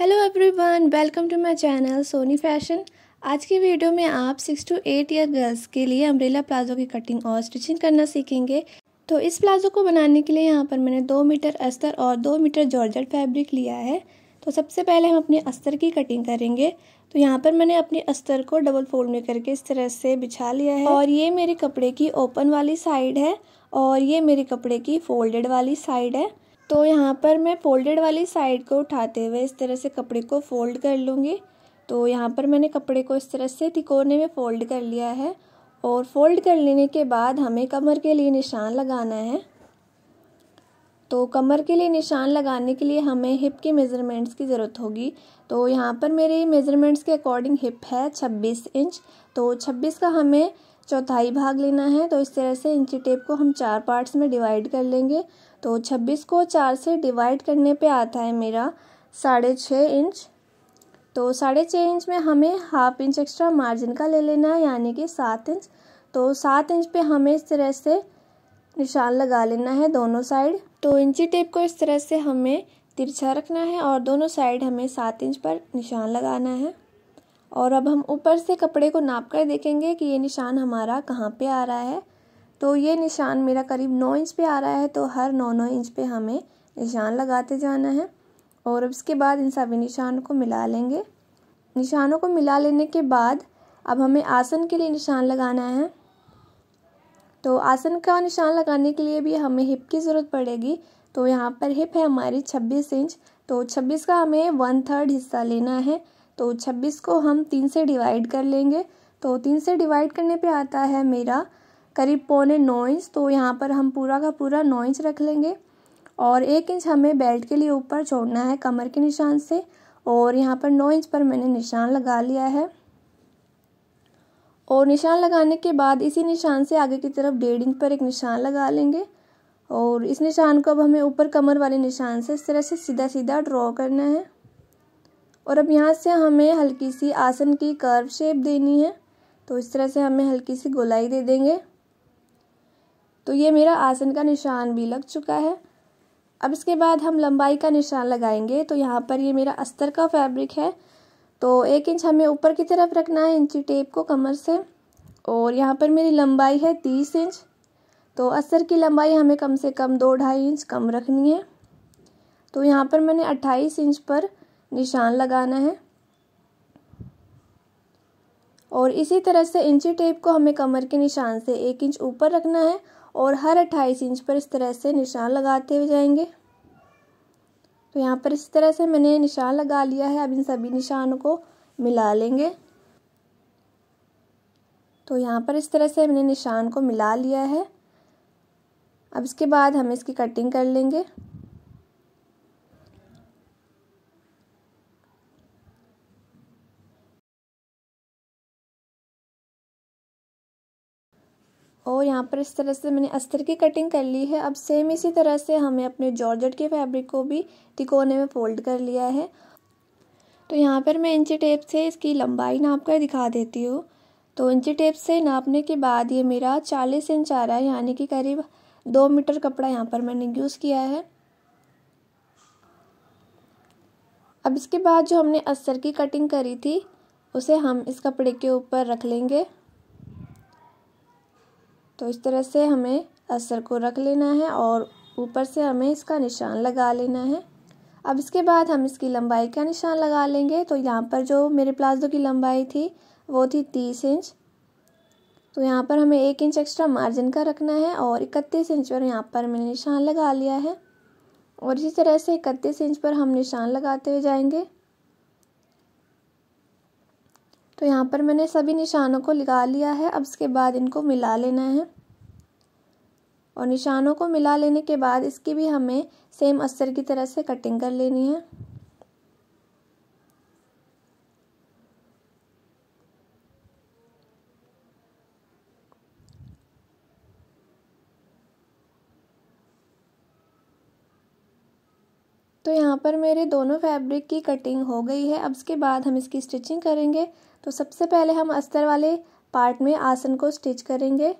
hello everyone welcome to my channel Soni fashion आज की video में आप six to eight year girls के लिए अम्ब्रेला प्लाजो की कटिंग और स्टिचिंग करना सीखेंगे तो इस प्लाजो को बनाने के लिए यहाँ पर मैंने दो मीटर अस्तर और दो मीटर जॉर्जेट फैब्रिक लिया है तो सबसे पहले हम अपने अस्तर की कटिंग करेंगे तो यहाँ पर मैंने अपने अस्तर को डबल फोल्ड में करके इस तरह से बिछा लिया है और ये मेरे कपड़े की ओपन वाली साइड है और ये मेरे कपड़े की फोल्डेड वाली साइड है तो यहाँ पर मैं फोल्डेड वाली साइड को उठाते हुए इस तरह से कपड़े को फोल्ड कर लूँगी तो यहाँ पर मैंने कपड़े को इस तरह से तिकोने में फ़ोल्ड कर लिया है और फोल्ड कर लेने के बाद हमें कमर के लिए निशान लगाना है तो कमर के लिए निशान लगाने के लिए हमें हिप के मेज़रमेंट्स की ज़रूरत होगी तो यहाँ पर मेरे मेज़रमेंट्स के अकॉर्डिंग हिप है 26 इंच तो 26 का हमें चौथाई भाग लेना है तो इस तरह से इंची टेप को हम चार पार्ट्स में डिवाइड कर लेंगे तो छब्बीस को चार से डिवाइड करने पे आता है मेरा साढ़े छः इंच तो साढ़े छः इंच में हमें हाफ इंच एक्स्ट्रा मार्जिन का ले लेना है यानी कि सात इंच तो सात इंच पे हमें इस तरह से निशान लगा लेना है दोनों साइड तो इंची टेप को इस तरह से हमें तिरछा रखना है और दोनों साइड हमें सात इंच पर निशान लगाना है और अब हम ऊपर से कपड़े को नाप कर देखेंगे कि ये निशान हमारा कहाँ पे आ रहा है तो ये निशान मेरा करीब नौ इंच पे आ रहा है तो हर नौ नौ इंच पे हमें निशान लगाते जाना है और अब इसके बाद इन सभी निशानों को मिला लेंगे निशानों को मिला लेने के बाद अब हमें आसन के लिए निशान लगाना है तो आसन का निशान लगाने के लिए भी हमें हिप की ज़रूरत पड़ेगी तो यहाँ पर हिप है हमारी 26 इंच तो 26 का हमें वन थर्ड हिस्सा लेना है तो 26 को हम तीन से डिवाइड कर लेंगे तो तीन से डिवाइड करने पे आता है मेरा करीब पौने नौ इंच तो यहाँ पर हम पूरा का पूरा नौ इंच रख लेंगे और एक इंच हमें बेल्ट के लिए ऊपर छोड़ना है कमर के निशान से और यहाँ पर नौ इंच पर मैंने निशान लगा लिया है और निशान लगाने के बाद इसी निशान से आगे की तरफ डेढ़ इंच पर एक निशान लगा लेंगे और इस निशान को अब हमें ऊपर कमर वाले निशान से इस तरह से सीधा सीधा ड्रॉ करना है और अब यहाँ से हमें हल्की सी आसन की कर्व शेप देनी है तो इस तरह से हमें हल्की सी गोलाई दे देंगे तो ये मेरा आसन का निशान भी लग चुका है अब इसके बाद हम लंबाई का निशान लगाएंगे तो यहाँ पर ये मेरा अस्तर का फैब्रिक है तो एक इंच हमें ऊपर की तरफ रखना है इंची टेप को कमर से और यहाँ पर मेरी लंबाई है तीस इंच तो अस्तर की लंबाई हमें कम से कम दो ढाई इंच कम रखनी है तो यहाँ पर मैंने अट्ठाईस इंच पर निशान लगाना है और इसी तरह से इंची टेप को हमें कमर के निशान से एक इंच ऊपर रखना है और हर 28 इंच पर इस तरह से निशान लगाते हुए जाएंगे तो यहाँ पर इस तरह से मैंने निशान लगा लिया है अब इन सभी निशानों को मिला लेंगे तो यहाँ पर इस तरह से मैंने निशान को मिला लिया है अब इसके बाद हम इसकी कटिंग कर लेंगे और यहाँ पर इस तरह से मैंने अस्तर की कटिंग कर ली है अब सेम इसी तरह से हमें अपने जॉर्जेट के फैब्रिक को भी तिकोने में फोल्ड कर लिया है तो यहाँ पर मैं इंची टेप से इसकी लंबाई नाप कर दिखा देती हूँ तो इंची टेप से नापने के बाद ये मेरा चालीस इंच आ रहा है यानी कि करीब दो मीटर कपड़ा यहाँ पर मैंने यूज़ किया है अब इसके बाद जो हमने अस्तर की कटिंग करी थी उसे हम इस कपड़े के ऊपर रख लेंगे तो इस तरह से हमें असर को रख लेना है और ऊपर से हमें इसका निशान लगा लेना है अब इसके बाद हम इसकी लंबाई का निशान लगा लेंगे तो यहाँ पर जो मेरे प्लाजो की लंबाई थी वो थी तीस इंच तो यहाँ पर हमें एक इंच एक्स्ट्रा मार्जिन का रखना है और इकतीस इंच पर यहाँ पर मैंने निशान लगा लिया है और इसी तरह से इकतीस इंच पर हम निशान लगाते हुए जाएंगे तो यहाँ पर मैंने सभी निशानों को लगा लिया है अब इसके बाद इनको मिला लेना है और निशानों को मिला लेने के बाद इसकी भी हमें सेम अस्तर की तरह से कटिंग कर लेनी है तो यहाँ पर मेरे दोनों फैब्रिक की कटिंग हो गई है अब इसके बाद हम इसकी स्टिचिंग करेंगे तो सबसे पहले हम अस्तर वाले पार्ट में आसन को स्टिच करेंगे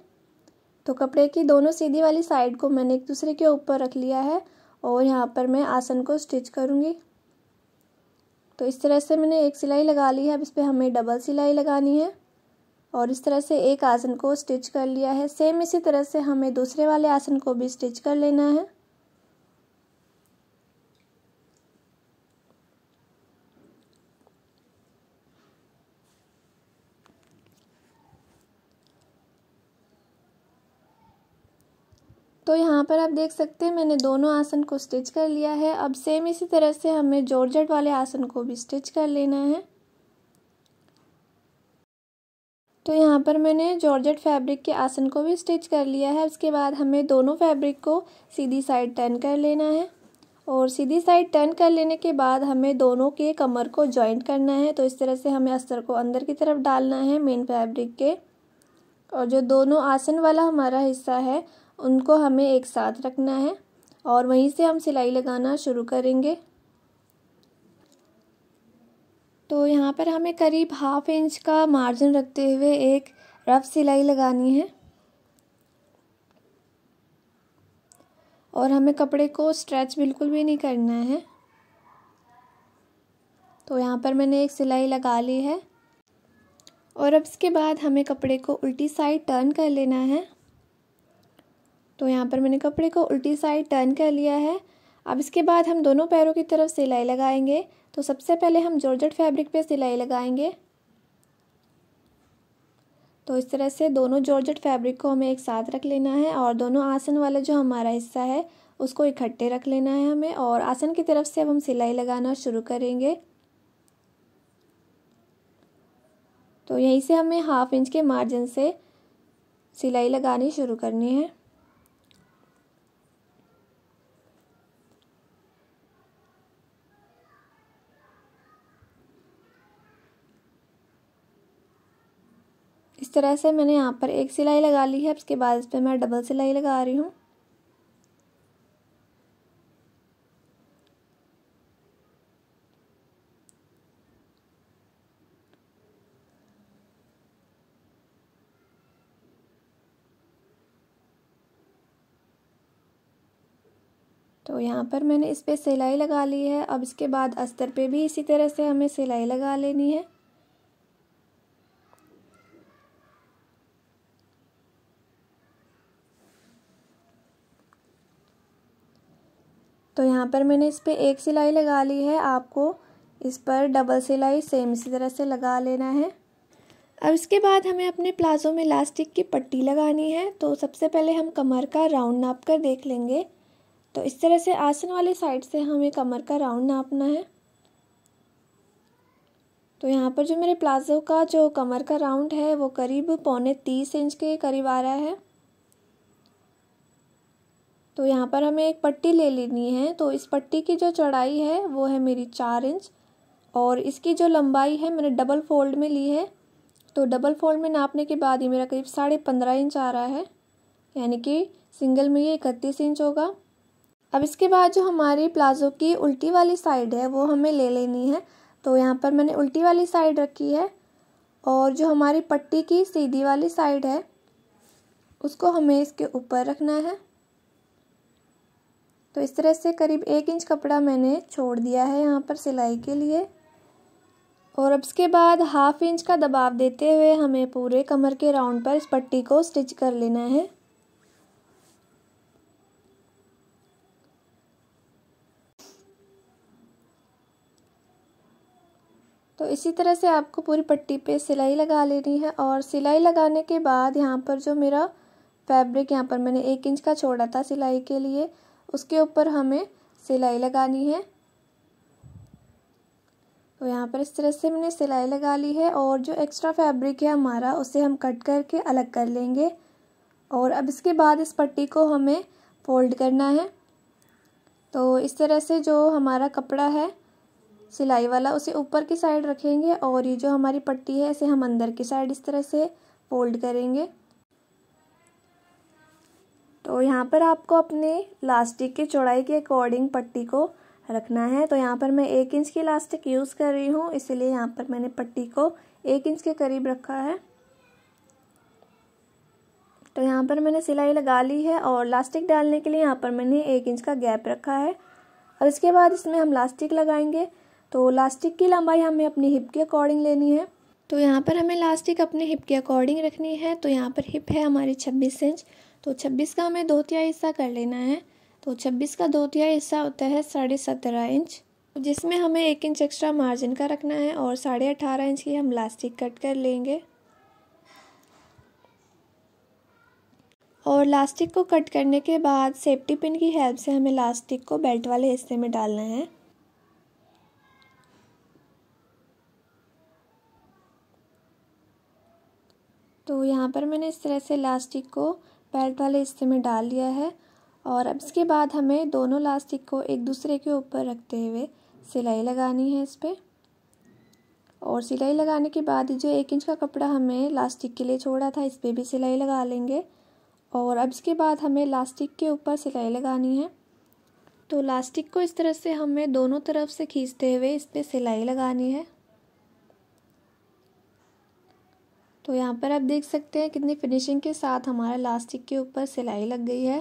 तो कपड़े की दोनों सीधी वाली साइड को मैंने एक दूसरे के ऊपर रख लिया है और यहाँ पर मैं आसन को स्टिच करूँगी तो इस तरह से मैंने एक सिलाई लगा ली है अब इस पर हमें डबल सिलाई लगानी है और इस तरह से एक आसन को स्टिच कर लिया है सेम इसी तरह से हमें दूसरे वाले आसन को भी स्टिच कर लेना है तो यहाँ पर आप देख सकते हैं मैंने दोनों आसन को स्टिच कर लिया है अब सेम इसी तरह से हमें जॉर्जेट वाले आसन को भी स्टिच कर लेना है तो यहाँ पर मैंने जॉर्जेट फैब्रिक के आसन को भी स्टिच कर लिया है उसके बाद हमें दोनों फैब्रिक को सीधी साइड टर्न कर लेना है और सीधी साइड टर्न कर लेने के बाद हमें दोनों के कमर को जॉइंट करना है तो इस तरह से हमें अस्तर को अंदर की तरफ डालना है मेन फैब्रिक के और जो दोनों आसन वाला हमारा हिस्सा है उनको हमें एक साथ रखना है और वहीं से हम सिलाई लगाना शुरू करेंगे तो यहाँ पर हमें करीब हाफ इंच का मार्जिन रखते हुए एक रफ सिलाई लगानी है और हमें कपड़े को स्ट्रेच बिल्कुल भी नहीं करना है तो यहाँ पर मैंने एक सिलाई लगा ली है और अब इसके बाद हमें कपड़े को उल्टी साइड टर्न कर लेना है तो यहाँ पर मैंने कपड़े को उल्टी साइड टर्न कर लिया है अब इसके बाद हम दोनों पैरों की तरफ सिलाई लगाएंगे तो सबसे पहले हम जॉर्जेट फैब्रिक पे सिलाई लगाएंगे तो इस तरह से दोनों जॉर्जेट फैब्रिक को हमें एक साथ रख लेना है और दोनों आसन वाला जो हमारा हिस्सा है उसको इकट्ठे रख लेना है हमें और आसन की तरफ से अब हम सिलाई लगाना शुरू करेंगे तो यहीं से हमें हाफ इंच के मार्जिन से सिलाई लगानी शुरू करनी है इस तरह से मैंने यहाँ पर एक सिलाई लगा ली है उसके बाद इस पर मैं डबल सिलाई लगा रही हूँ तो यहाँ पर मैंने इस पर सिलाई लगा ली है अब इसके बाद अस्तर पे भी इसी तरह से हमें सिलाई लगा लेनी है तो यहाँ पर मैंने इस पर एक सिलाई लगा ली है आपको इस पर डबल सिलाई सेम इसी तरह से लगा लेना है अब इसके बाद हमें अपने प्लाज़ो में इलास्टिक की पट्टी लगानी है तो सबसे पहले हम कमर का राउंड नाप कर देख लेंगे तो इस तरह से आसन वाली साइड से हमें कमर का राउंड नापना है तो यहाँ पर जो मेरे प्लाज़ो का जो कमर का राउंड है वो करीब पौने तीस इंच के करीब आ रहा है तो यहाँ पर हमें एक पट्टी ले लेनी है तो इस पट्टी की जो चौड़ाई है वो है मेरी चार इंच और इसकी जो लंबाई है मैंने डबल फोल्ड में ली है तो डबल फोल्ड में नापने के बाद ही मेरा करीब साढ़े पंद्रह इंच आ रहा है यानी कि सिंगल में ये इकतीस इंच होगा अब इसके बाद जो हमारी प्लाजो की उल्टी वाली साइड है वो हमें ले लेनी है तो यहाँ पर मैंने उल्टी वाली साइड रखी है और जो हमारी पट्टी की सीधी वाली साइड है उसको हमें इसके ऊपर रखना है तो इस तरह से करीब एक इंच कपड़ा मैंने छोड़ दिया है यहाँ पर सिलाई के लिए और अब इसके बाद हाफ इंच का दबाव देते हुए हमें पूरे कमर के राउंड पर इस पट्टी को स्टिच कर लेना है तो इसी तरह से आपको पूरी पट्टी पे सिलाई लगा लेनी है और सिलाई लगाने के बाद यहाँ पर जो मेरा फैब्रिक यहाँ पर मैंने एक इंच का छोड़ा था सिलाई के लिए उसके ऊपर हमें सिलाई लगानी है तो यहाँ पर इस तरह से हमने सिलाई लगा ली है और जो एक्स्ट्रा फैब्रिक है हमारा उसे हम कट करके अलग कर लेंगे और अब इसके बाद इस पट्टी को हमें फोल्ड करना है तो इस तरह से जो हमारा कपड़ा है सिलाई वाला उसे ऊपर की साइड रखेंगे और ये जो हमारी पट्टी है इसे हम अंदर की साइड इस तरह से फोल्ड करेंगे तो यहाँ पर आपको अपने इलास्टिक की चौड़ाई के अकॉर्डिंग पट्टी को रखना है तो यहाँ पर मैं एक इंच की इलास्टिक यूज़ कर रही हूँ इसीलिए यहाँ पर मैंने पट्टी को एक इंच के करीब रखा है तो यहाँ पर मैंने सिलाई लगा ली है और लास्टिक डालने के लिए यहाँ पर मैंने एक इंच का गैप रखा है अब इसके बाद इसमें हम लास्टिक लगाएंगे तो लास्टिक की लंबाई हमें अपनी हिप के अकॉर्डिंग लेनी है तो यहाँ पर हमें लास्टिक अपने हिप के अकॉर्डिंग रखनी है तो यहाँ पर हिप है हमारी छब्बीस इंच तो छब्बीस का हमें दो तिहाई हिस्सा कर लेना है तो छब्बीस का दो तिहाई हिस्सा होता है साढ़े सत्रह इंच जिसमें हमें एक इंच एक्स्ट्रा मार्जिन का रखना है और साढ़े अठारह इंच की हम लास्टिक कट कर लेंगे और लास्टिक को कट करने के बाद सेफ्टी पिन की हेल्प से हमें लास्टिक को बेल्ट वाले हिस्से में डालना है तो यहाँ पर मैंने इस तरह से लास्टिक को बेल्ट वाले हिस्से में डाल लिया है और अब इसके बाद हमें दोनों लास्टिक को एक दूसरे के ऊपर रखते हुए सिलाई लगानी है इस पर और सिलाई लगाने के बाद जो एक इंच का कपड़ा हमें लास्टिक के लिए छोड़ा था इस पर भी सिलाई लगा लेंगे और अब इसके बाद हमें लास्टिक के ऊपर सिलाई लगानी है तो लास्टिक को इस तरह से हमें दोनों तरफ से खींचते हुए इस पर सिलाई लगानी है तो यहाँ पर आप देख सकते हैं कितनी फिनिशिंग के साथ हमारा लास्टिक के ऊपर सिलाई लग गई है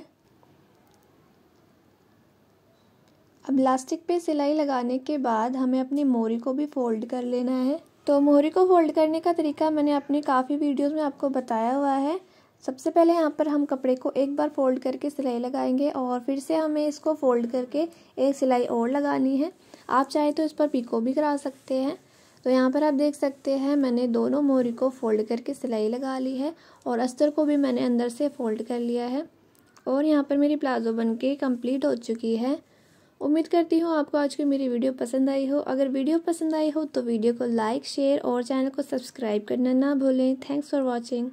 अब लास्टिक पे सिलाई लगाने के बाद हमें अपनी मोरी को भी फोल्ड कर लेना है तो मोहरी को फोल्ड करने का तरीका मैंने अपने काफ़ी वीडियोस में आपको बताया हुआ है सबसे पहले यहाँ पर हम कपड़े को एक बार फोल्ड करके सिलाई लगाएंगे और फिर से हमें इसको फोल्ड करके एक सिलाई और लगानी है आप चाहें तो इस पर पिको भी करा सकते हैं तो यहाँ पर आप देख सकते हैं मैंने दोनों मोरी को फोल्ड करके सिलाई लगा ली है और अस्तर को भी मैंने अंदर से फोल्ड कर लिया है और यहाँ पर मेरी प्लाज़ो बन के कम्प्लीट हो चुकी है उम्मीद करती हूँ आपको आज की मेरी वीडियो पसंद आई हो अगर वीडियो पसंद आई हो तो वीडियो को लाइक शेयर और चैनल को सब्सक्राइब करना ना भूलें थैंक्स फॉर वॉचिंग